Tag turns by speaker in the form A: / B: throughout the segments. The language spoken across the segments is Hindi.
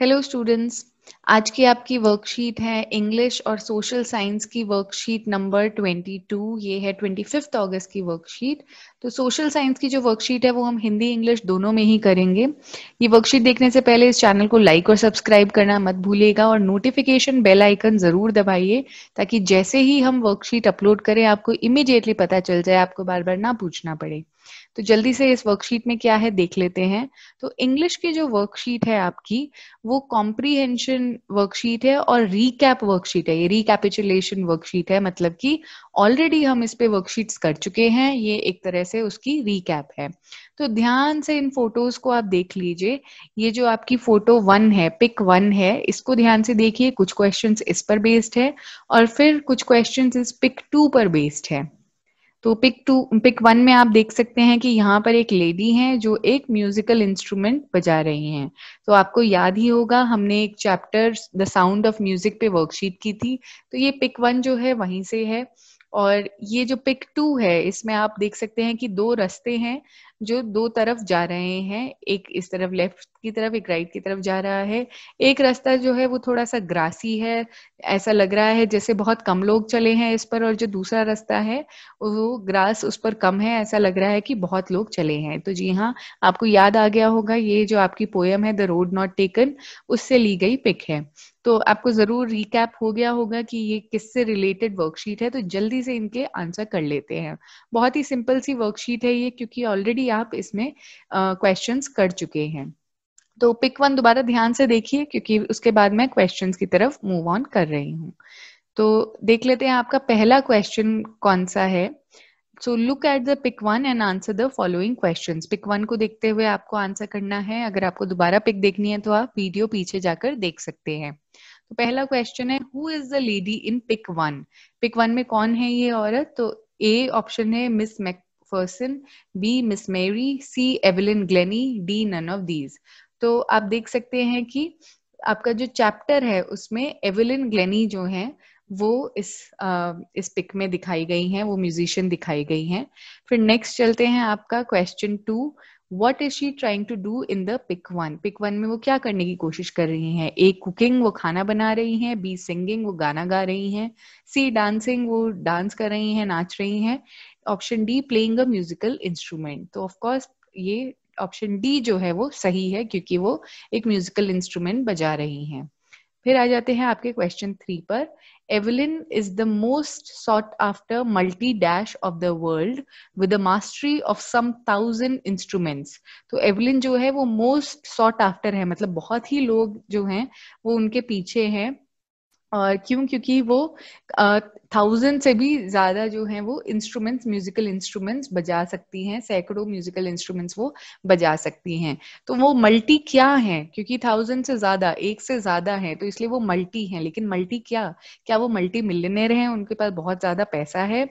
A: हेलो स्टूडेंट्स आज की आपकी वर्कशीट है इंग्लिश और सोशल साइंस की वर्कशीट नंबर 22 ये है 25 अगस्त की वर्कशीट तो सोशल साइंस की जो वर्कशीट है वो हम हिंदी इंग्लिश दोनों में ही करेंगे ये वर्कशीट देखने से पहले इस चैनल को लाइक और सब्सक्राइब करना मत भूलिएगा और नोटिफिकेशन बेल आइकन जरूर दबाइए ताकि जैसे ही हम वर्कशीट अपलोड करें आपको इमिडिएटली पता चल जाए आपको बार बार ना पूछना पड़े तो जल्दी से इस वर्कशीट में क्या है देख लेते हैं तो इंग्लिश की जो वर्कशीट है आपकी वो कॉम्प्रीहेंशन वर्कशीट है और रीकैप वर्कशीट है ये रिकैपिचुलेशन वर्कशीट है मतलब कि ऑलरेडी हम इस पे वर्कशीट्स कर चुके हैं ये एक तरह से उसकी रीकैप है तो ध्यान से इन फोटोज को आप देख लीजिए ये जो आपकी फोटो वन है पिक वन है इसको ध्यान से देखिए कुछ क्वेश्चंस इस पर बेस्ड है और फिर कुछ क्वेश्चंस इस पिक टू पर बेस्ड है तो पिक टू पिक वन में आप देख सकते हैं कि यहाँ पर एक लेडी है जो एक म्यूजिकल इंस्ट्रूमेंट बजा रही हैं तो आपको याद ही होगा हमने एक chapter the sound of music पे वर्कशीट की थी तो ये पिक वन जो है वहीं से है और ये जो पिक टू है इसमें आप देख सकते हैं कि दो रास्ते हैं जो दो तरफ जा रहे हैं एक इस तरफ लेफ्ट की तरफ एक राइट की तरफ जा रहा है एक रास्ता जो है वो थोड़ा सा ग्रासी है ऐसा लग रहा है जैसे बहुत कम लोग चले हैं इस पर और जो दूसरा रास्ता है वो ग्रास उस पर कम है ऐसा लग रहा है कि बहुत लोग चले हैं तो जी हाँ आपको याद आ गया होगा ये जो आपकी पोयम है द रोड नॉट टेकन उससे ली गई पिक है तो आपको जरूर रिकैप हो गया होगा कि ये किससे रिलेटेड वर्कशीट है तो जल्दी से इनके आंसर कर लेते हैं बहुत ही सिंपल सी वर्कशीट है ये क्योंकि ऑलरेडी आप इसमें क्वेश्चन uh, कर चुके हैं तो पिक वन दोबारा ध्यान से देखिए क्योंकि उसके बाद मैं क्वेश्चन की तरफ मूव ऑन कर रही हूँ तो देख लेते हैं आपका पहला क्वेश्चन कौन सा है so look at the pic one and answer the following question pic one को देखते हुए आपको आंसर करना है अगर आपको दोबारा पिक देखनी है तो आप वीडियो पीछे जाकर देख सकते हैं तो पहला क्वेश्चन है who is the lady in pic one pic one में कौन है ये औरत तो ए ऑप्शन है Miss Macpherson B Miss Mary C Evelyn Glennie D none of these तो आप देख सकते हैं कि आपका जो चैप्टर है उसमें एवलिन ग्लेनी जो है वो इस आ, इस पिक में दिखाई गई हैं वो म्यूजिशियन दिखाई गई हैं फिर नेक्स्ट चलते हैं आपका question two what is she trying to do in the pic one pic one में वो क्या करने की कोशिश कर रही हैं ए कुकिंग वो खाना बना रही हैं बी सिंगिंग वो गाना गा रही हैं सी डांसिंग वो डांस कर रही हैं नाच रही हैं option D playing a musical instrument तो ऑफकोर्स ये ऑप्शन डी जो है वो सही है क्योंकि वो एक म्यूजिकल इंस्ट्रूमेंट बजा रही हैं फिर आ जाते हैं आपके क्वेश्चन थ्री पर Evelyn is the most sought after multi dash of the world with a mastery of some thousand instruments. तो Evelyn जो है वो most sought after है मतलब बहुत ही लोग जो हैं वो उनके पीछे हैं और क्यों क्योंकि वो थाउजेंड से भी ज्यादा जो है वो इंस्ट्रूमेंट्स म्यूजिकल इंस्ट्रूमेंट्स बजा सकती हैं सैकड़ों म्यूजिकल इंस्ट्रूमेंट्स वो बजा सकती हैं तो वो मल्टी क्या है क्योंकि थाउजेंड से ज्यादा एक से ज्यादा है तो इसलिए वो मल्टी है लेकिन मल्टी क्या क्या वो मल्टी मिलनेर हैं उनके पास बहुत ज्यादा पैसा है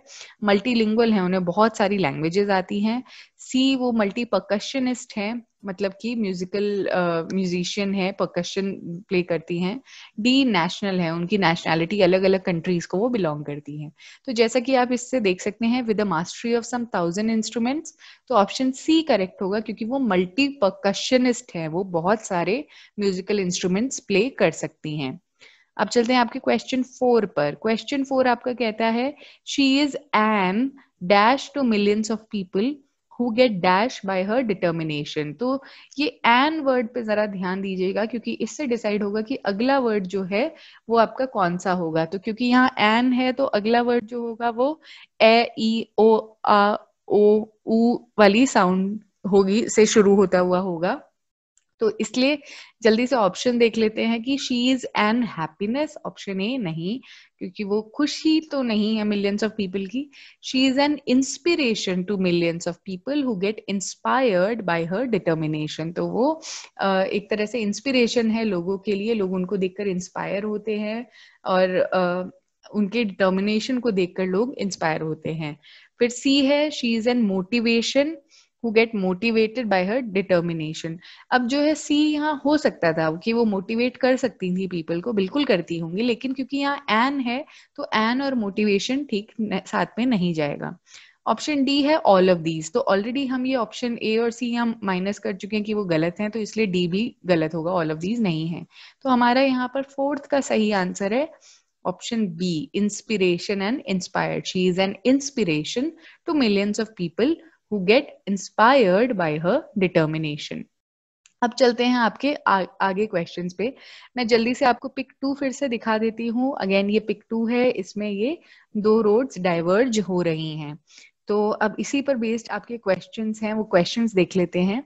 A: मल्टी है उन्हें बहुत सारी लैंग्वेजेस आती हैं सी वो मल्टी पर्कशनिस्ट है मतलब कि म्यूजिकल म्यूजिशियन है परकशन प्ले करती हैं डी नेशनल है उनकी नेशनैलिटी अलग अलग कंट्रीज को वो बिलोंग करती हैं तो जैसा कि आप इससे देख सकते हैं with a mastery of some thousand instruments तो ऑप्शन सी करेक्ट होगा क्योंकि वो मल्टी परकशनिस्ट है वो बहुत सारे म्यूजिकल इंस्ट्रूमेंट्स प्ले कर सकती हैं अब चलते हैं आपके क्वेश्चन फोर पर क्वेश्चन फोर आपका कहता है she is an dash to millions of people who get dash by her determination तो ये एन वर्ड पे जरा ध्यान दीजिएगा क्योंकि इससे डिसाइड होगा कि अगला वर्ड जो है वो आपका कौन सा होगा तो क्योंकि यहाँ एन है तो अगला वर्ड जो होगा वो ए ई ओ आ ओ ऊ वाली साउंड होगी से शुरू होता हुआ होगा तो इसलिए जल्दी से ऑप्शन देख लेते हैं कि she is an happiness option A नहीं क्योंकि वो खुशी तो नहीं है मिलियंस ऑफ पीपल की she is an inspiration to millions of people who get inspired by her determination तो वो एक तरह से इंस्पिरेशन है लोगों के लिए लोग उनको देखकर इंस्पायर होते हैं और उनके डिटर्मिनेशन को देखकर लोग इंस्पायर होते हैं फिर सी है she is an motivation who get motivated by her determination अब जो है सी यहाँ हो सकता था कि वो मोटिवेट कर सकती थी पीपल को बिल्कुल करती होंगी लेकिन क्योंकि यहाँ एन है तो एन और मोटिवेशन ठीक साथ में नहीं जाएगा ऑप्शन डी है ऑल ऑफ दीज तो ऑलरेडी हम ये ऑप्शन ए और सी हम माइनस कर चुके हैं कि वो गलत हैं तो इसलिए डी भी गलत होगा ऑल ऑफ दीज नहीं है तो हमारा यहाँ पर फोर्थ का सही आंसर है option B inspiration and inspired she is an inspiration to millions of people who get inspired by her determination. अब चलते हैं आपके आ, आगे क्वेश्चंस पे मैं जल्दी से आपको पिक टू फिर से दिखा देती हूँ अगेन ये पिक टू है इसमें ये दो रोड्स डाइवर्ज हो रही हैं तो अब इसी पर बेस्ड आपके क्वेश्चंस हैं वो क्वेश्चंस देख लेते हैं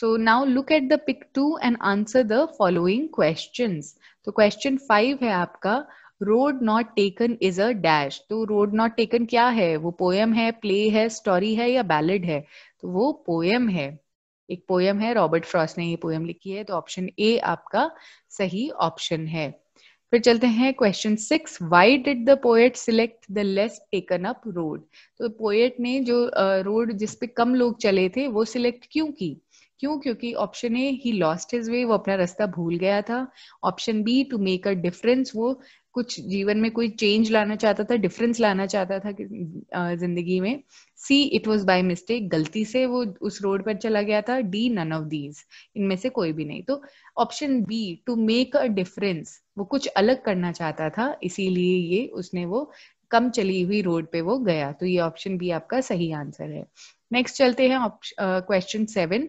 A: so now look at the pic two and answer the following questions तो क्वेश्चन फाइव है आपका road not taken is a dash तो रोड नॉट टेकन क्या है वो पोएम है प्ले है स्टोरी है या बैलेड है तो वो पोएम है एक पोएम है रॉबर्ट फ्रॉस्ट ने ये पोएम लिखी है तो ऑप्शन ए आपका सही ऑप्शन है फिर चलते हैं question six why did the poet select the less taken up road तो पोएट ने जो रोड uh, जिसपे कम लोग चले थे वो सिलेक्ट क्यों की क्यों क्योंकि option A he lost his way वो अपना रास्ता भूल गया था option B to make a difference वो कुछ जीवन में कोई चेंज लाना चाहता था डिफरेंस लाना चाहता था जिंदगी में C it was by mistake गलती से वो उस रोड पर चला गया था डी नन ऑफ दीज इनमें से कोई भी नहीं तो option B to make a difference वो कुछ अलग करना चाहता था इसीलिए ये उसने वो कम चली हुई रोड पे वो गया तो ये ऑप्शन बी आपका सही आंसर है नेक्स्ट चलते हैं question seven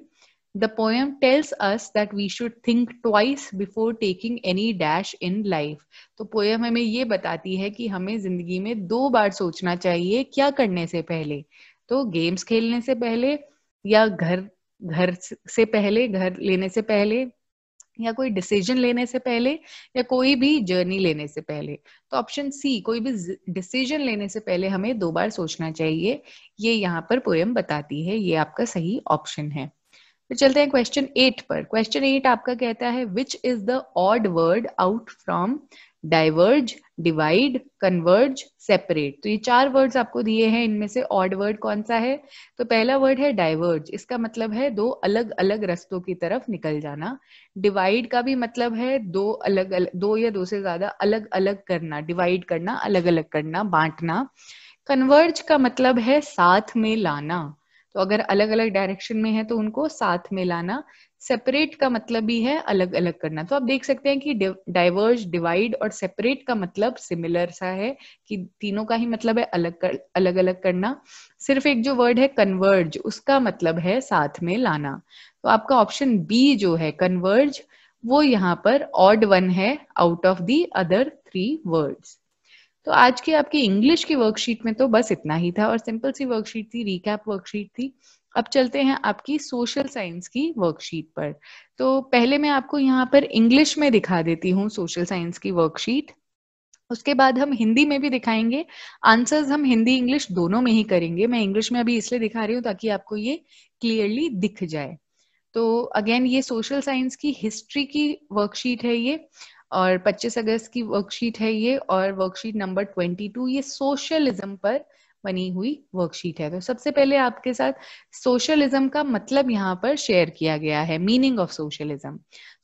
A: the poem tells us that we should think twice before taking any dash in life तो पोएम हमें ये बताती है कि हमें जिंदगी में दो बार सोचना चाहिए क्या करने से पहले तो गेम्स खेलने से पहले या घर घर से पहले घर लेने से पहले या कोई डिसीजन लेने से पहले या कोई भी जर्नी लेने से पहले तो ऑप्शन सी कोई भी डिसीजन लेने से पहले हमें दो बार सोचना चाहिए ये यहाँ पर पोएम बताती है ये आपका सही ऑप्शन है फिर चलते हैं क्वेश्चन एट पर क्वेश्चन एट आपका कहता है which is the odd word out from diverge divide converge separate तो ये चार वर्ड्स आपको दिए हैं इनमें से ऑड वर्ड कौन सा है तो पहला वर्ड है डाइवर्ज इसका मतलब है दो अलग अलग रस्तों की तरफ निकल जाना डिवाइड का भी मतलब है दो अलग अलग दो या दो से ज्यादा अलग अलग करना डिवाइड करना अलग अलग करना बांटना कन्वर्ज का मतलब है साथ में लाना तो अगर अलग अलग डायरेक्शन में है तो उनको साथ में लाना सेपरेट का मतलब भी है अलग अलग करना तो आप देख सकते हैं कि डाइवर्ज डिवाइड और सेपरेट का मतलब सिमिलर सा है कि तीनों का ही मतलब है अलग कर, अलग अलग करना सिर्फ एक जो वर्ड है कन्वर्ज उसका मतलब है साथ में लाना तो आपका ऑप्शन बी जो है कन्वर्ज वो यहाँ पर ऑड वन है out of the other three words तो आज की आपकी इंग्लिश की वर्कशीट में तो बस इतना ही था और सिंपल सी वर्कशीट थी रिकैप वर्कशीट थी अब चलते हैं आपकी सोशल साइंस की वर्कशीट पर तो पहले मैं आपको यहाँ पर इंग्लिश में दिखा देती हूँ सोशल साइंस की वर्कशीट उसके बाद हम हिंदी में भी दिखाएंगे आंसर्स हम हिंदी इंग्लिश दोनों में ही करेंगे मैं इंग्लिश में अभी इसलिए दिखा रही हूँ ताकि आपको ये क्लियरली दिख जाए तो अगेन ये सोशल साइंस की हिस्ट्री की वर्कशीट है ये और 25 अगस्त की वर्कशीट है ये और वर्कशीट नंबर 22 ये सोशलिज्म पर बनी हुई वर्कशीट है तो सबसे पहले आपके साथ सोशलिज्म का मतलब यहाँ पर शेयर किया गया है meaning of socialism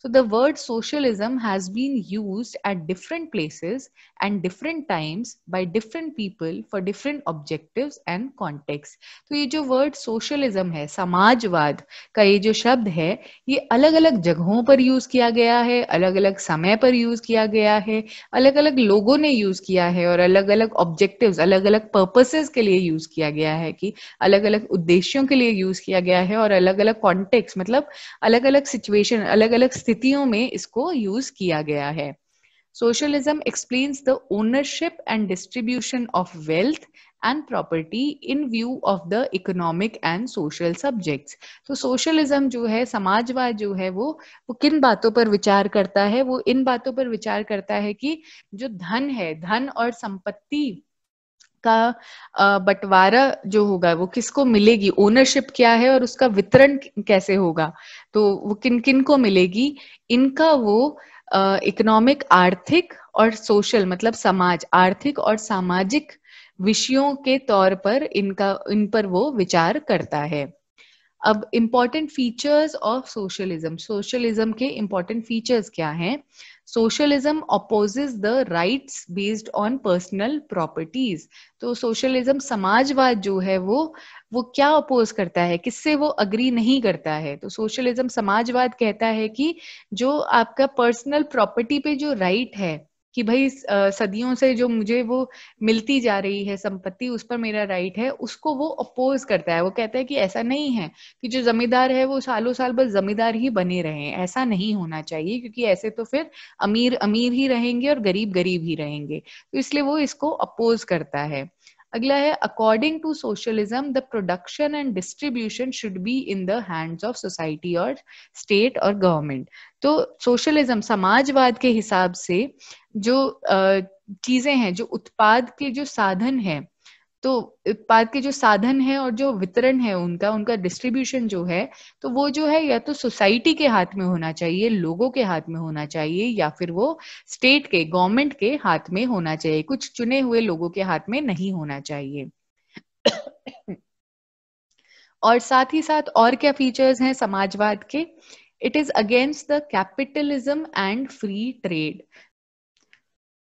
A: So the word socialism has been used at different places and different times by different people for different objectives and context. तो ये जो word socialism है समाजवाद का ये जो शब्द है ये अलग अलग जगहों पर यूज किया गया है अलग अलग समय पर यूज किया गया है अलग अलग लोगों ने यूज किया है और अलग अलग ऑब्जेक्टिव्स अलग अलग पर्पसेस के लिए यूज किया गया है कि अलग अलग उद्देश्यों के लिए यूज किया गया है और अलग अलग कॉन्टेक्स्ट मतलब अलग अलग सिचुएशन अलग अलग स्थिति स्थितियों में इसको यूज किया गया है socialism explains the ownership and distribution of wealth and property in view of the economic and social subjects तो सोशलिज्म जो है समाजवाद जो है वो वो किन बातों पर विचार करता है वो इन बातों पर विचार करता है कि जो धन है धन और संपत्ति का बंटवारा जो होगा वो किसको मिलेगी ओनरशिप क्या है और उसका वितरण कैसे होगा तो वो किन किन को मिलेगी इनका वो इकोनॉमिक आर्थिक और सोशल मतलब समाज आर्थिक और सामाजिक विषयों के तौर पर इनका इन पर वो विचार करता है अब important features of socialism socialism के इम्पॉर्टेंट फीचर्स क्या हैं socialism opposes the rights based on personal properties तो सोशलिज्म समाजवाद जो है वो वो क्या अपोज करता है किससे वो अग्री नहीं करता है तो सोशलिज्म समाजवाद कहता है कि जो आपका पर्सनल प्रॉपर्टी पे जो राइट right है कि भाई सदियों से जो मुझे वो मिलती जा रही है संपत्ति उस पर मेरा राइट है उसको वो अपोज करता है वो कहता है कि ऐसा नहीं है कि जो जमींदार है वो सालों साल बस जमींदार ही बने रहे ऐसा नहीं होना चाहिए क्योंकि ऐसे तो फिर अमीर अमीर ही रहेंगे और गरीब गरीब ही रहेंगे तो इसलिए वो इसको अपोज करता है अगला है according to socialism the production and distribution should be in the hands of society और स्टेट और गवर्नमेंट तो सोशलिज्म समाजवाद के हिसाब से जो चीजें हैं जो उत्पाद के जो साधन हैं तो उत्पाद के जो साधन है और जो वितरण है उनका उनका डिस्ट्रीब्यूशन जो है तो वो जो है या तो सोसाइटी के हाथ में होना चाहिए लोगों के हाथ में होना चाहिए या फिर वो स्टेट के गवर्नमेंट के हाथ में होना चाहिए कुछ चुने हुए लोगों के हाथ में नहीं होना चाहिए और साथ ही साथ और क्या फीचर्स हैं समाजवाद के it is against the capitalism and free trade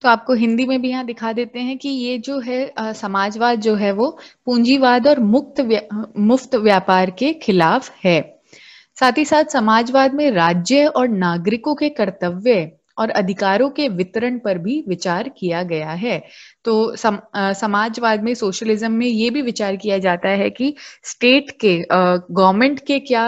A: तो आपको हिंदी में भी यहाँ दिखा देते हैं कि ये जो है आ, समाजवाद जो है वो पूंजीवाद और मुक्त व्या, मुफ्त व्यापार के खिलाफ है साथ ही साथ समाजवाद में राज्य और नागरिकों के कर्तव्य और अधिकारों के वितरण पर भी विचार किया गया है तो सम, आ, समाजवाद में सोशलिज्म में ये भी विचार किया जाता है कि स्टेट के गवर्नमेंट के क्या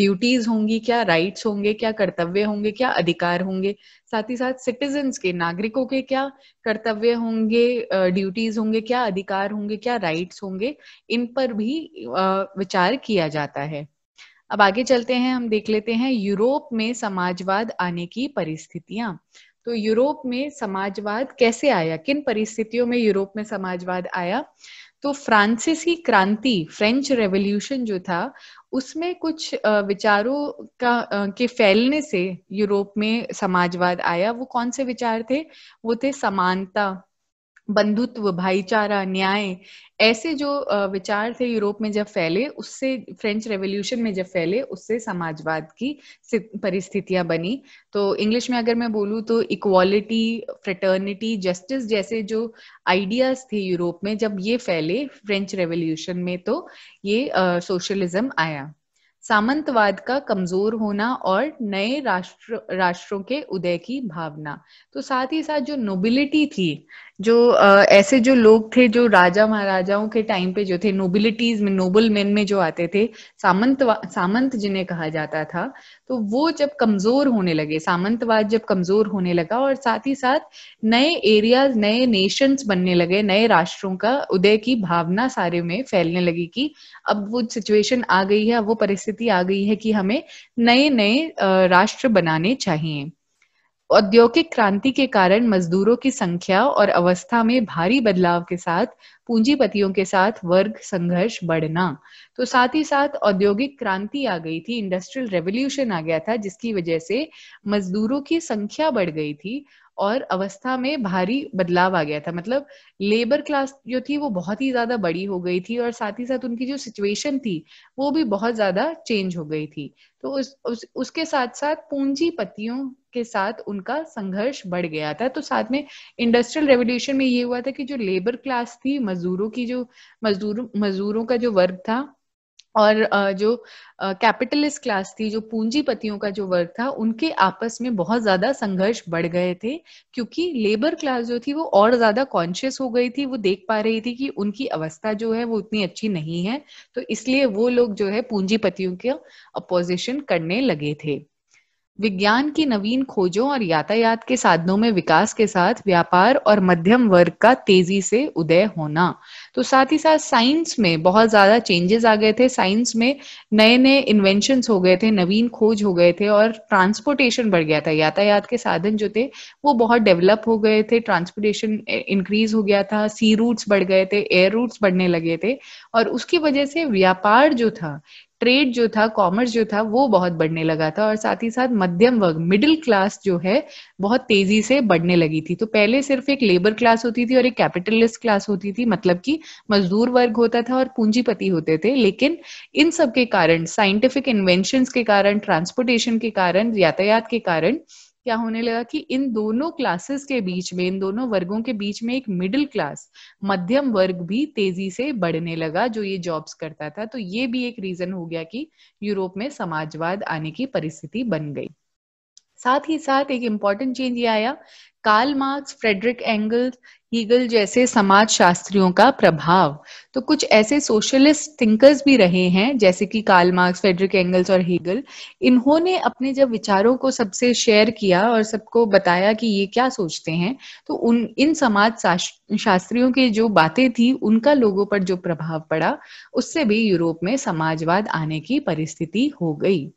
A: ड्यूटीज होंगी क्या राइट्स होंगे क्या कर्तव्य होंगे क्या अधिकार होंगे साथ ही साथ सिटीजन्स के नागरिकों के क्या कर्तव्य होंगे ड्यूटीज होंगे क्या अधिकार होंगे क्या राइट्स होंगे इन पर भी आ, विचार किया जाता है अब आगे चलते हैं हम देख लेते हैं यूरोप में समाजवाद आने की परिस्थितियां तो यूरोप में समाजवाद कैसे आया किन परिस्थितियों में यूरोप में समाजवाद आया तो फ्रांसीसी क्रांति फ्रेंच रेवोल्यूशन जो था उसमें कुछ विचारों का के फैलने से यूरोप में समाजवाद आया वो कौन से विचार थे वो थे समानता बंधुत्व भाईचारा न्याय ऐसे जो विचार थे यूरोप में जब फैले उससे फ्रेंच रेवोल्यूशन में जब फैले उससे समाजवाद की परिस्थितियां बनी तो इंग्लिश में अगर मैं बोलूँ तो इक्वालिटी फ्रेटर्निटी जस्टिस जैसे जो आइडियाज थे यूरोप में जब ये फैले फ्रेंच रेवोल्यूशन में तो ये सोशलिज्म आया सामंतवाद का कमजोर होना और नए राष्ट्र राष्ट्रों के उदय की भावना तो साथ ही साथ जो नोबिलिटी थी जो ऐसे जो लोग थे जो राजा महाराजाओं के टाइम पे जो थे नोबिलिटीज में नोबल मैन में जो आते थे सामंत सामंत जिन्हें कहा जाता था तो वो जब कमजोर होने लगे सामंतवाद जब कमजोर होने लगा और साथ ही साथ नए एरियाज नए नेशंस बनने लगे नए राष्ट्रों का उदय की भावना सारे में फैलने लगी कि अब वो सिचुएशन आ गई है वो परिस्थिति आ गई है कि हमें नए नए राष्ट्र बनाने चाहिए औद्योगिक क्रांति के कारण मजदूरों की संख्या और अवस्था में भारी बदलाव के साथ पूंजीपतियों के साथ वर्ग संघर्ष बढ़ना तो साथ ही साथ औद्योगिक क्रांति आ गई थी इंडस्ट्रियल रेवोल्यूशन आ गया था जिसकी वजह से मजदूरों की संख्या बढ़ गई थी और अवस्था में भारी बदलाव आ गया था मतलब लेबर क्लास जो थी वो बहुत ही ज्यादा बड़ी हो गई थी और साथ ही साथ उनकी जो सिचुएशन थी वो भी बहुत ज्यादा चेंज हो गई थी तो उस, उस उसके साथ साथ पूंजीपतियों के साथ उनका संघर्ष बढ़ गया था तो साथ में इंडस्ट्रियल रेवोल्यूशन में ये हुआ था कि जो लेबर क्लास थी मजदूरों की जो मजदूर मजदूरों का जो वर्ग था और जो कैपिटलिस्ट क्लास थी जो पूंजीपतियों का जो वर्ग था उनके आपस में बहुत ज्यादा संघर्ष बढ़ गए थे क्योंकि लेबर क्लास जो थी वो और ज्यादा कॉन्शियस हो गई थी वो देख पा रही थी कि उनकी अवस्था जो है वो उतनी अच्छी नहीं है तो इसलिए वो लोग जो है पूंजीपतियों के अपोजिशन करने लगे थे विज्ञान की नवीन खोजों और यातायात के साधनों में विकास के साथ व्यापार और मध्यम वर्ग का तेजी से उदय होना तो साथ ही साथ साइंस में बहुत ज्यादा चेंजेस आ गए थे साइंस में नए नए इन्वेंशन हो गए थे नवीन खोज हो गए थे और ट्रांसपोर्टेशन बढ़ गया था यातायात के साधन जो थे वो बहुत डेवलप हो गए थे ट्रांसपोर्टेशन इंक्रीज हो गया था सी रूट्स बढ़ गए थे एयर रूट्स बढ़ने लगे थे और उसकी वजह से व्यापार जो था ट्रेड जो था कॉमर्स जो था वो बहुत बढ़ने लगा था और साथ ही साथ मध्यम वर्ग मिडिल क्लास जो है बहुत तेजी से बढ़ने लगी थी तो पहले सिर्फ एक लेबर क्लास होती थी और एक कैपिटलिस्ट क्लास होती थी मतलब कि मजदूर वर्ग होता था और पूंजीपति होते थे लेकिन इन सब के कारण साइंटिफिक इन्वेंशन के कारण ट्रांसपोर्टेशन के कारण यातायात के कारण क्या होने लगा कि इन दोनों क्लासेस के बीच में इन दोनों वर्गों के बीच में एक मिडिल क्लास मध्यम वर्ग भी तेजी से बढ़ने लगा जो ये जॉब्स करता था तो ये भी एक रीजन हो गया कि यूरोप में समाजवाद आने की परिस्थिति बन गई साथ ही साथ एक इम्पॉर्टेंट चेंज ये आया Karl Marx Frederick Engels Hegel जैसे समाज शास्त्रियों का प्रभाव तो कुछ ऐसे सोशलिस्ट थिंकर्स भी रहे हैं जैसे कि कार्ल मार्क्स फेडरिक एंगल्स और हीगल इन्होंने अपने जब विचारों को सबसे शेयर किया और सबको बताया कि ये क्या सोचते हैं तो उन इन समाज शास्त्रियों के जो बातें थी उनका लोगों पर जो प्रभाव पड़ा उससे भी यूरोप में समाजवाद आने की परिस्थिति हो गई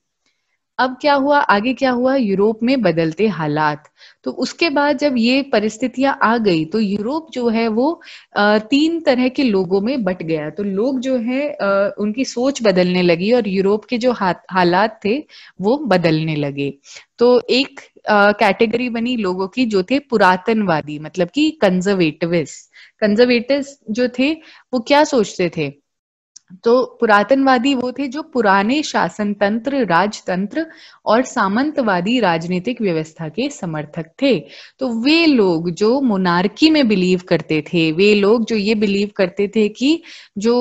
A: अब क्या हुआ आगे क्या हुआ यूरोप में बदलते हालात तो उसके बाद जब ये परिस्थितियां आ गई तो यूरोप जो है वो तीन तरह के लोगों में बट गया तो लोग जो है उनकी सोच बदलने लगी और यूरोप के जो हालात थे वो बदलने लगे तो एक कैटेगरी बनी लोगों की जो थे पुरातनवादी मतलब कि कंजर्वेटिविस्ट कंजर्वेटिव जो थे वो क्या सोचते थे तो पुरातनवादी वो थे जो पुराने शासन तंत्र राजतंत्र और सामंतवादी राजनीतिक व्यवस्था के समर्थक थे तो वे लोग जो मोनार्की में बिलीव करते थे वे लोग जो ये बिलीव करते थे कि जो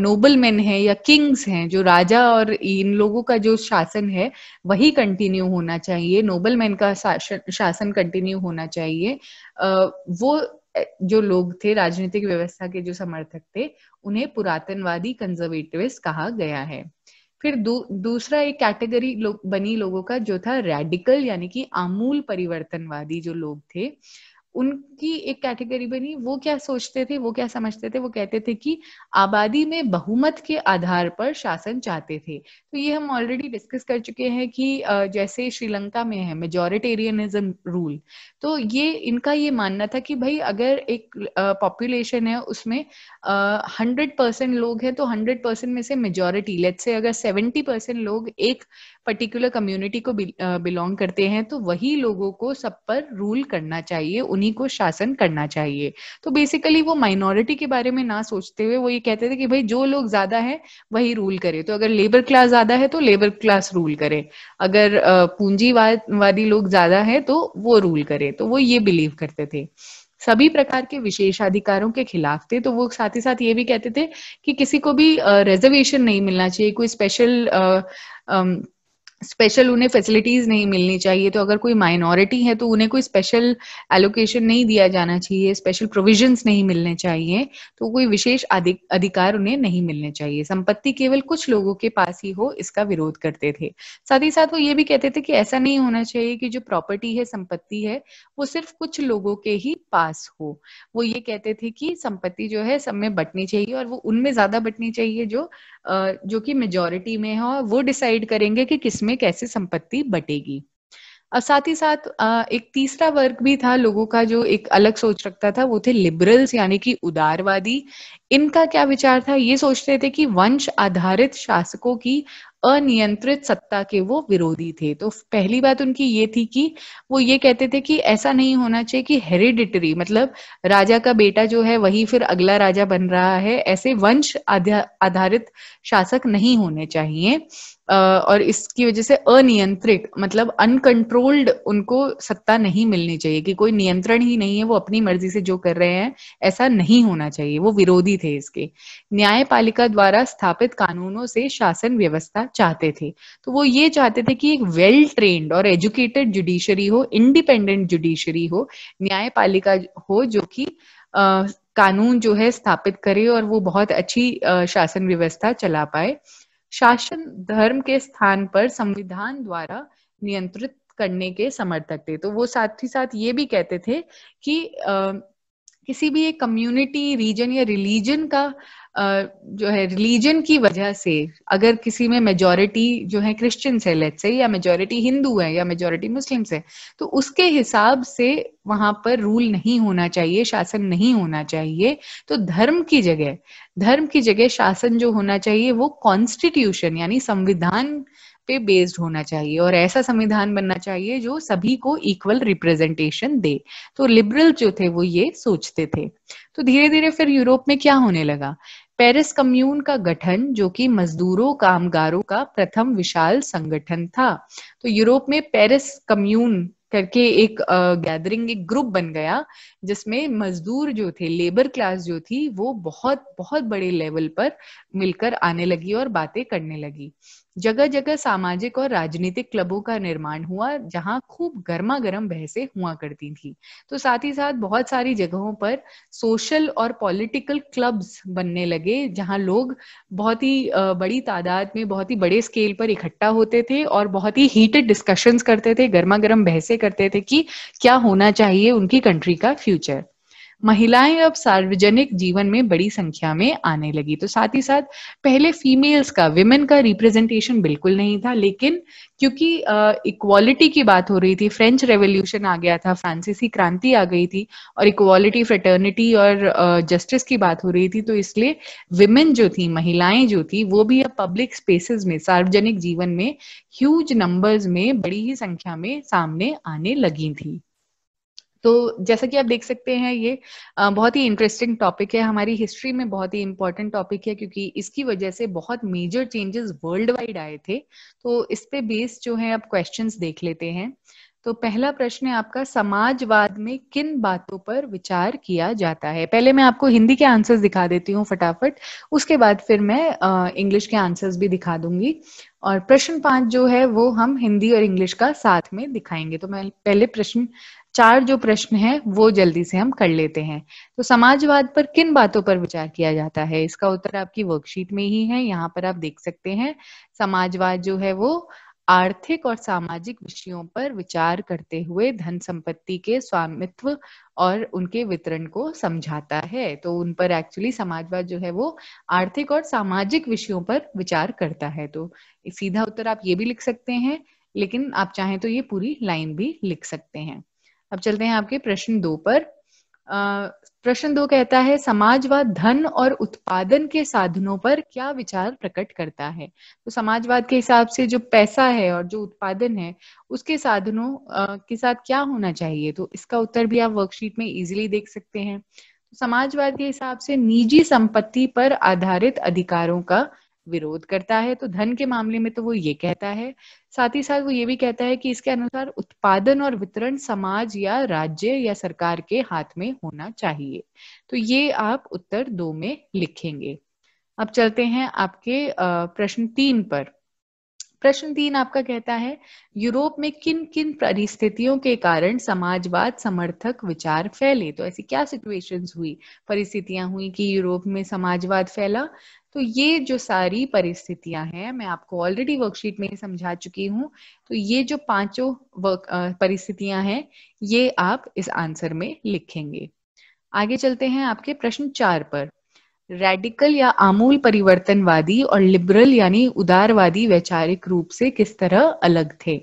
A: नोबलमैन है या किंग्स हैं जो राजा और इन लोगों का जो शासन है वही कंटिन्यू होना चाहिए नोबलमैन का शासन शासन कंटिन्यू होना चाहिए वो जो लोग थे राजनीतिक व्यवस्था के जो समर्थक थे उन्हें पुरातनवादी कंजर्वेटिविस्ट कहा गया है फिर दू, दूसरा एक कैटेगरी लो, बनी लोगों का जो था रेडिकल यानी कि आमूल परिवर्तनवादी जो लोग थे उनकी एक कैटेगरी बनी वो क्या सोचते थे वो क्या समझते थे वो कहते थे कि आबादी में बहुमत के आधार पर शासन चाहते थे तो ये हम ऑलरेडी डिस्कस कर चुके हैं कि जैसे श्रीलंका में है मेजोरिटेरियनिज्म रूल तो ये इनका ये मानना था कि भाई अगर एक पॉपुलेशन है उसमें हंड्रेड परसेंट लोग हैं तो हंड्रेड परसेंट में से मेजोरिटी लेट से अगर सेवेंटी परसेंट लोग एक पर्टिकुलर कम्युनिटी को बिलोंग करते हैं तो वही लोगों को सब पर रूल करना चाहिए उन्हीं को शासन करना चाहिए तो बेसिकली वो माइनॉरिटी के बारे में ना सोचते हुए वो ये कहते थे कि भाई जो लोग ज्यादा है वही रूल करे तो अगर लेबर क्लास ज्यादा है तो लेबर क्लास रूल करे अगर पूंजीवादी लोग ज्यादा है तो वो रूल करे तो वो ये बिलीव करते थे सभी प्रकार के विशेषाधिकारों के खिलाफ थे तो वो साथ ही साथ ये भी कहते थे कि किसी को भी रिजर्वेशन नहीं मिलना चाहिए कोई स्पेशल आ, आ, स्पेशल उन्हें फैसिलिटीज नहीं मिलनी चाहिए तो अगर कोई माइनॉरिटी है तो उन्हें कोई स्पेशल एलोकेशन नहीं दिया जाना चाहिए स्पेशल प्रोविजंस नहीं मिलने चाहिए तो कोई विशेष अधिकार उन्हें नहीं मिलने चाहिए संपत्ति केवल कुछ लोगों के पास ही हो इसका विरोध करते थे साथ ही साथ वो ये भी कहते थे कि ऐसा नहीं होना चाहिए कि जो प्रॉपर्टी है संपत्ति है वो सिर्फ कुछ लोगों के ही पास हो वो ये कहते थे कि संपत्ति जो है सब में बटनी चाहिए और वो उनमें ज्यादा बटनी चाहिए जो जो कि मेजोरिटी में है और वो डिसाइड करेंगे कि किसमें कैसे संपत्ति बटेगी और साथ ही साथ एक तीसरा वर्ग भी था लोगों का जो एक अलग सोच रखता था वो थे लिबरल्स यानी कि उदारवादी इनका क्या विचार था ये सोचते थे कि वंश आधारित शासकों की अनियंत्रित सत्ता के वो विरोधी थे तो पहली बात उनकी ये थी कि वो ये कहते थे कि ऐसा नहीं होना चाहिए कि हेरिडिटरी मतलब राजा का बेटा जो है वही फिर अगला राजा बन रहा है ऐसे वंश आधारित शासक नहीं होने चाहिए और इसकी वजह से अनियंत्रित मतलब अनकंट्रोल्ड उनको सत्ता नहीं मिलनी चाहिए कि कोई नियंत्रण ही नहीं है वो अपनी मर्जी से जो कर रहे हैं ऐसा नहीं होना चाहिए वो विरोधी थे इसके न्यायपालिका द्वारा स्थापित कानूनों से शासन व्यवस्था चाहते थे तो वो ये चाहते थे कि एक वेल ट्रेन्ड और एजुकेटेड जुडिशरी हो इंडिपेंडेंट जुडिशरी हो न्यायपालिका हो जो कि कानून जो है स्थापित करे और वो बहुत अच्छी शासन व्यवस्था चला पाए शासन धर्म के स्थान पर संविधान द्वारा नियंत्रित करने के समर्थक थे तो वो साथ ही साथ ये भी कहते थे कि किसी भी एक कम्युनिटी रीजन या रिलीजन का जो है रिलीजन की वजह से अगर किसी में मेजोरिटी जो है क्रिश्चियंस है लेट्स से या मेजोरिटी हिंदू है या मेजोरिटी मुस्लिम्स है तो उसके हिसाब से वहां पर रूल नहीं होना चाहिए शासन नहीं होना चाहिए तो धर्म की जगह धर्म की जगह शासन जो होना चाहिए वो कॉन्स्टिट्यूशन यानी संविधान पे बेस्ड होना चाहिए और ऐसा संविधान बनना चाहिए जो सभी को इक्वल रिप्रेजेंटेशन दे तो लिबरल जो थे वो ये सोचते थे तो धीरे धीरे फिर यूरोप में क्या होने लगा पेरिस कम्यून का गठन जो कि मजदूरों कामगारों का प्रथम विशाल संगठन था तो यूरोप में पेरिस कम्यून करके एक गैदरिंग एक ग्रुप बन गया जिसमें मजदूर जो थे लेबर क्लास जो थी वो बहुत बहुत बड़े लेवल पर मिलकर आने लगी और बातें करने लगी जगह जगह सामाजिक और राजनीतिक क्लबों का निर्माण हुआ जहां खूब गर्मा गर्म बहसें हुआ करती थी तो साथ ही साथ बहुत सारी जगहों पर सोशल और पॉलिटिकल क्लब्स बनने लगे जहां लोग बहुत ही बड़ी तादाद में बहुत ही बड़े स्केल पर इकट्ठा होते थे और बहुत ही हीटेड डिस्कशंस करते थे गर्मा गर्म बहसें करते थे कि क्या होना चाहिए उनकी कंट्री का फ्यूचर महिलाएं अब सार्वजनिक जीवन में बड़ी संख्या में आने लगी तो साथ ही साथ पहले फीमेल्स का विमेन का रिप्रेजेंटेशन बिल्कुल नहीं था लेकिन क्योंकि इक्वालिटी की बात हो रही थी फ्रेंच रेवोल्यूशन आ गया था फ्रांसीसी क्रांति आ गई थी और इक्वालिटी फ्रेटर्निटी और जस्टिस की बात हो रही थी तो इसलिए विमेन जो थी महिलाएं जो थी वो भी अब पब्लिक स्पेसेस में सार्वजनिक जीवन में ह्यूज नंबर्स में बड़ी ही संख्या में सामने आने लगी थी तो जैसा कि आप देख सकते हैं ये बहुत ही इंटरेस्टिंग टॉपिक है हमारी हिस्ट्री में बहुत ही इंपॉर्टेंट टॉपिक है क्योंकि इसकी वजह से बहुत मेजर चेंजेस वर्ल्ड वाइड आए थे तो इस पे बेस्ड जो है आप क्वेश्चन देख लेते हैं तो पहला प्रश्न है आपका समाजवाद में किन बातों पर विचार किया जाता है पहले मैं आपको हिंदी के आंसर्स दिखा देती हूँ फटाफट उसके बाद फिर मैं इंग्लिश के आंसर्स भी दिखा दूंगी और प्रश्न पांच जो है वो हम हिंदी और इंग्लिश का साथ में दिखाएंगे तो मैं पहले प्रश्न चार जो प्रश्न है वो जल्दी से हम कर लेते हैं तो समाजवाद पर किन बातों पर विचार किया जाता है इसका उत्तर आपकी वर्कशीट में ही है यहाँ पर आप देख सकते हैं समाजवाद जो है वो आर्थिक और सामाजिक विषयों पर विचार करते हुए धन संपत्ति के स्वामित्व और उनके वितरण को समझाता है तो उन पर एक्चुअली समाजवाद जो है वो आर्थिक और सामाजिक विषयों पर विचार करता है तो सीधा उत्तर आप ये भी लिख सकते हैं लेकिन आप चाहें तो ये पूरी लाइन भी लिख सकते हैं अब चलते हैं आपके प्रश्न दो पर प्रश्न दो कहता है समाजवाद धन और उत्पादन के साधनों पर क्या विचार प्रकट करता है तो समाजवाद के हिसाब से जो पैसा है और जो उत्पादन है उसके साधनों के साथ क्या होना चाहिए तो इसका उत्तर भी आप वर्कशीट में इजीली देख सकते हैं समाजवाद के हिसाब से निजी संपत्ति पर आधारित अधिकारों का विरोध करता है तो धन के मामले में तो वो ये कहता है साथ ही साथ वो ये भी कहता है कि इसके अनुसार उत्पादन और वितरण समाज या राज्य या सरकार के हाथ में होना चाहिए तो ये आप उत्तर दो में लिखेंगे अब चलते हैं आपके प्रश्न तीन पर प्रश्न तीन आपका कहता है यूरोप में किन किन परिस्थितियों के कारण समाजवाद समर्थक विचार फैले तो ऐसी क्या सिचुएशंस हुई परिस्थितियां हुई कि यूरोप में समाजवाद फैला तो ये जो सारी परिस्थितियां हैं मैं आपको ऑलरेडी वर्कशीट में समझा चुकी हूँ तो ये जो पांचों वर्क परिस्थितियां हैं ये आप इस आंसर में लिखेंगे आगे चलते हैं आपके प्रश्न चार पर रेडिकल या आमूल परिवर्तनवादी और लिबरल यानी उदारवादी वैचारिक रूप से किस तरह अलग थे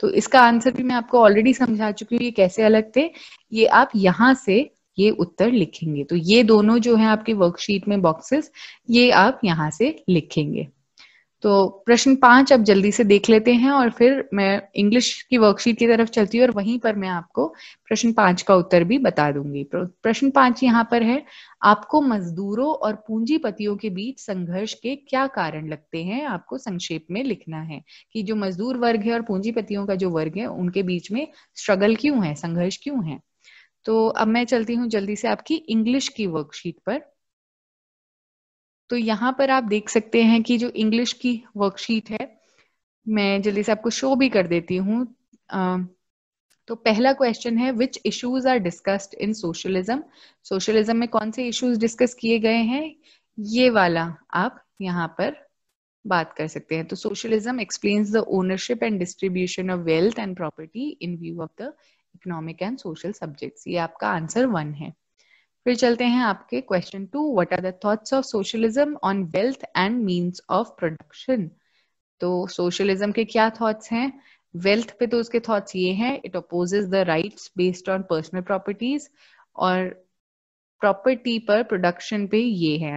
A: तो इसका आंसर भी मैं आपको ऑलरेडी समझा चुकी हूँ ये कैसे अलग थे ये आप यहाँ से ये उत्तर लिखेंगे तो ये दोनों जो है आपके वर्कशीट में बॉक्सेस ये आप यहाँ से लिखेंगे तो प्रश्न पांच आप जल्दी से देख लेते हैं और फिर मैं इंग्लिश की वर्कशीट की तरफ चलती हूँ और वहीं पर मैं आपको प्रश्न पांच का उत्तर भी बता दूंगी प्रश्न पांच यहाँ पर है आपको मजदूरों और पूंजीपतियों के बीच संघर्ष के क्या कारण लगते हैं आपको संक्षेप में लिखना है कि जो मजदूर वर्ग है और पूंजीपतियों का जो वर्ग है उनके बीच में स्ट्रगल क्यों है संघर्ष क्यों है तो अब मैं चलती हूँ जल्दी से आपकी इंग्लिश की वर्कशीट पर तो यहाँ पर आप देख सकते हैं कि जो इंग्लिश की वर्कशीट है मैं जल्दी से आपको शो भी कर देती हूँ तो पहला क्वेश्चन है which issues are discussed in socialism socialism में कौन से इश्यूज डिस्कस किए गए हैं ये वाला आप यहाँ पर बात कर सकते हैं तो socialism explains the ownership and distribution of wealth and property in view of the economic and social subjects ये आपका आंसर वन है फिर चलते हैं आपके question two what are the thoughts of socialism on wealth and means of production तो सोशलिज्म के क्या थॉट्स हैं वेल्थ पे तो उसके थॉट्स ये हैं it opposes the rights based on personal properties और प्रॉपर्टी पर प्रोडक्शन पे ये है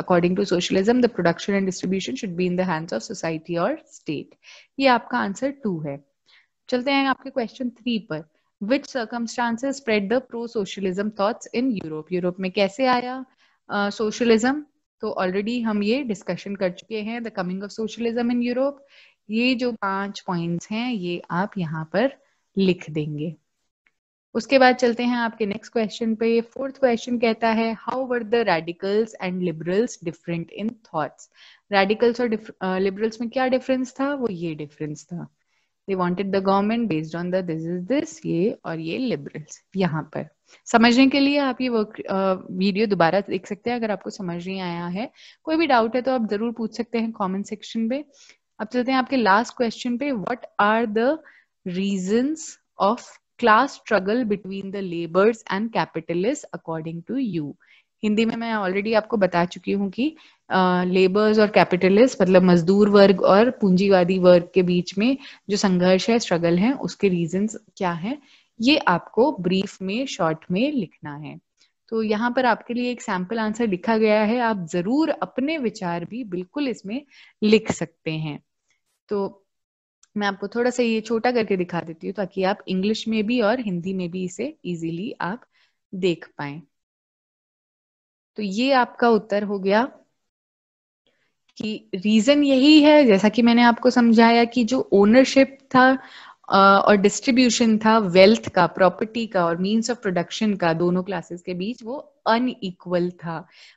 A: according to socialism the production and distribution should be in the hands of society और स्टेट ये आपका आंसर टू है चलते हैं आपके क्वेश्चन थ्री पर which circumstances spread the pro socialism thoughts in Europe Europe में कैसे आया सोशलिज्म uh, तो ऑलरेडी हम ये डिस्कशन कर चुके हैं the coming of socialism in Europe ये जो पांच पॉइंट्स हैं ये आप यहाँ पर लिख देंगे उसके बाद चलते हैं आपके नेक्स्ट क्वेश्चन पे फोर्थ क्वेश्चन कहता है how were the radicals and liberals different in thoughts radicals और लिबरल्स uh, में क्या डिफरेंस था वो ये डिफरेंस था they wanted the government based on this is this ये और ये लिबरल्स यहाँ पर समझने के लिए आप ये वर्क वीडियो दोबारा देख सकते हैं अगर आपको समझ नहीं आया है कोई भी डाउट है तो आप जरूर पूछ सकते हैं कमेंट सेक्शन पे अब चलते हैं आपके लास्ट क्वेश्चन पे what are the reasons of class struggle between the labours and capitalist according to you Hindi में मैं ऑलरेडी आपको बता चुकी हूँ कि लेबर्स और कैपिटलिस्ट मतलब मजदूर वर्ग और पूंजीवादी वर्ग के बीच में जो संघर्ष है स्ट्रगल है उसके रीजन क्या है ये आपको ब्रीफ में शॉर्ट में लिखना है तो यहाँ पर आपके लिए एक सैम्पल आंसर लिखा गया है आप जरूर अपने विचार भी बिल्कुल इसमें लिख सकते हैं तो मैं आपको थोड़ा सा ये छोटा करके दिखा देती हूँ ताकि आप इंग्लिश में भी और हिंदी में भी इसे इजीली आप देख पाए तो ये आपका उत्तर हो गया कि रीजन यही है जैसा कि मैंने आपको समझाया कि जो ओनरशिप था और डिस्ट्रीब्यूशन था वेल्थ का प्रॉपर्टी का और मींस ऑफ प्रोडक्शन का दोनों क्लासेस के बीच वो अनइक्वल था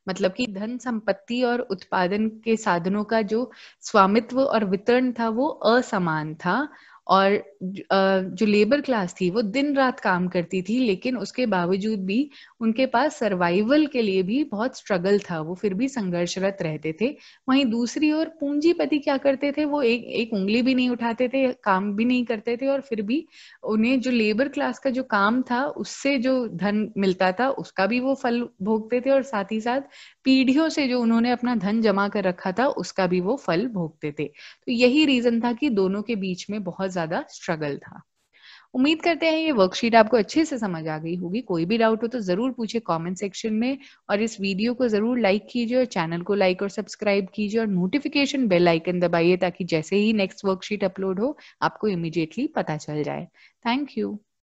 A: मतलब कि धन संपत्ति और उत्पादन के साधनों का जो स्वामित्व और वितरण था वो असमान था और जो लेबर क्लास थी वो दिन रात काम करती थी लेकिन उसके बावजूद भी उनके पास सर्वाइवल के लिए भी बहुत स्ट्रगल था वो फिर भी संघर्षरत रहते थे वहीं दूसरी ओर पूंजीपति क्या करते थे वो एक एक उंगली भी नहीं उठाते थे काम भी नहीं करते थे और फिर भी उन्हें जो लेबर क्लास का जो काम था उससे जो धन मिलता था उसका भी वो फल भोगते थे और साथ ही साथ पीढ़ियों से जो उन्होंने अपना धन जमा कर रखा था उसका भी वो फल भोगते थे तो यही रीजन था कि दोनों के बीच में बहुत ज्यादा स्ट्रगल स्ट्रगल था उम्मीद करते हैं ये वर्कशीट आपको अच्छे से समझ आ गई होगी कोई भी डाउट हो तो जरूर पूछे कमेंट सेक्शन में और इस वीडियो को जरूर लाइक कीजिए और चैनल को लाइक और सब्सक्राइब कीजिए और नोटिफिकेशन बेल आइकन दबाइए ताकि जैसे ही नेक्स्ट वर्कशीट अपलोड हो आपको इमिडिएटली पता चल जाए थैंक यू